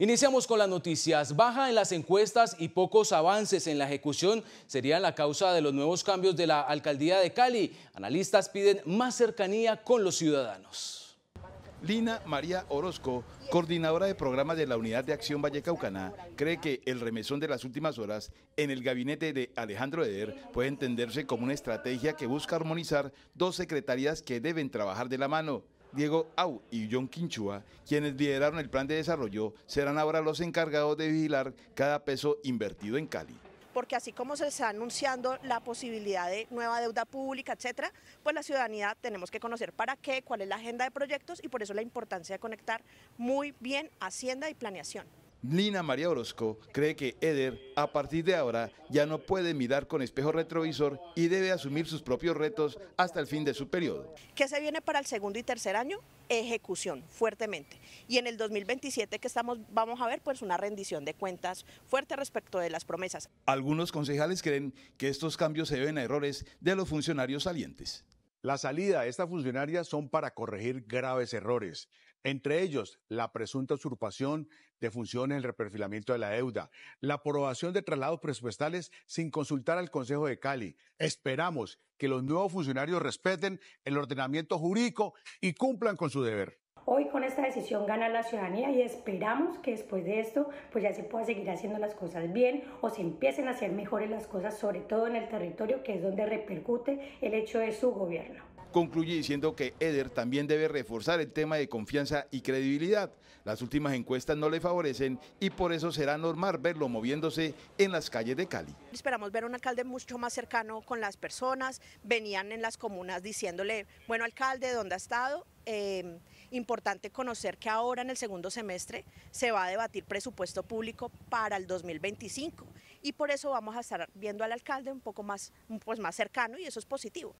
Iniciamos con las noticias. Baja en las encuestas y pocos avances en la ejecución serían la causa de los nuevos cambios de la alcaldía de Cali. Analistas piden más cercanía con los ciudadanos. Lina María Orozco, coordinadora de programas de la Unidad de Acción Vallecaucana, cree que el remesón de las últimas horas en el gabinete de Alejandro Eder puede entenderse como una estrategia que busca armonizar dos secretarías que deben trabajar de la mano Diego Au y John Quinchua, quienes lideraron el plan de desarrollo, serán ahora los encargados de vigilar cada peso invertido en Cali porque así como se está anunciando la posibilidad de nueva deuda pública, etcétera, pues la ciudadanía tenemos que conocer para qué, cuál es la agenda de proyectos y por eso la importancia de conectar muy bien Hacienda y planeación. Lina María Orozco cree que Eder, a partir de ahora, ya no puede mirar con espejo retrovisor y debe asumir sus propios retos hasta el fin de su periodo. ¿Qué se viene para el segundo y tercer año? Ejecución, fuertemente. Y en el 2027 que estamos, vamos a ver pues una rendición de cuentas fuerte respecto de las promesas. Algunos concejales creen que estos cambios se deben a errores de los funcionarios salientes. La salida de esta funcionaria son para corregir graves errores entre ellos la presunta usurpación de funciones en el reperfilamiento de la deuda, la aprobación de traslados presupuestales sin consultar al Consejo de Cali. Esperamos que los nuevos funcionarios respeten el ordenamiento jurídico y cumplan con su deber. Hoy con esta decisión gana la ciudadanía y esperamos que después de esto pues ya se pueda seguir haciendo las cosas bien o se empiecen a hacer mejores las cosas, sobre todo en el territorio que es donde repercute el hecho de su gobierno concluye diciendo que Eder también debe reforzar el tema de confianza y credibilidad. Las últimas encuestas no le favorecen y por eso será normal verlo moviéndose en las calles de Cali. Esperamos ver a un alcalde mucho más cercano con las personas. Venían en las comunas diciéndole, bueno alcalde, ¿dónde ha estado? Em, importante conocer que ahora en el segundo semestre se va a debatir presupuesto público para el 2025 y por eso vamos a estar viendo al alcalde un poco más, pues más cercano y eso es positivo.